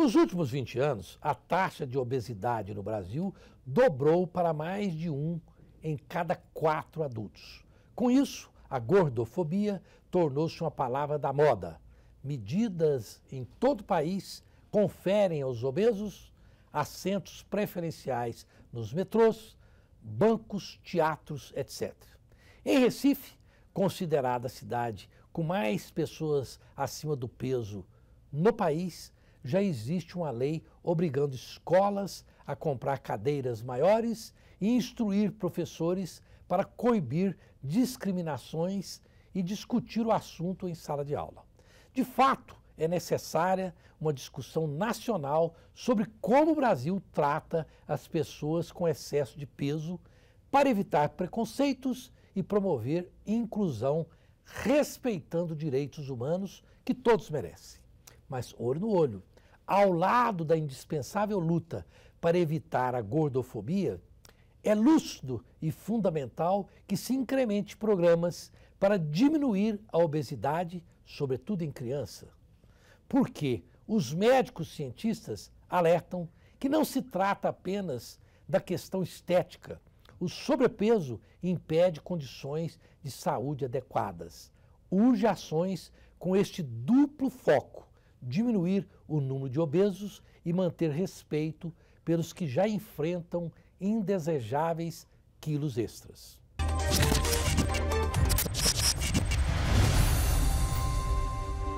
Nos últimos 20 anos, a taxa de obesidade no Brasil dobrou para mais de um em cada quatro adultos. Com isso, a gordofobia tornou-se uma palavra da moda. Medidas em todo o país conferem aos obesos assentos preferenciais nos metrôs, bancos, teatros, etc. Em Recife, considerada a cidade com mais pessoas acima do peso no país, já existe uma lei obrigando escolas a comprar cadeiras maiores e instruir professores para coibir discriminações e discutir o assunto em sala de aula. De fato, é necessária uma discussão nacional sobre como o Brasil trata as pessoas com excesso de peso para evitar preconceitos e promover inclusão, respeitando direitos humanos que todos merecem mas olho no olho. Ao lado da indispensável luta para evitar a gordofobia, é lúcido e fundamental que se incremente programas para diminuir a obesidade, sobretudo em criança. Porque os médicos cientistas alertam que não se trata apenas da questão estética. O sobrepeso impede condições de saúde adequadas. Urge ações com este duplo foco diminuir o número de obesos e manter respeito pelos que já enfrentam indesejáveis quilos extras.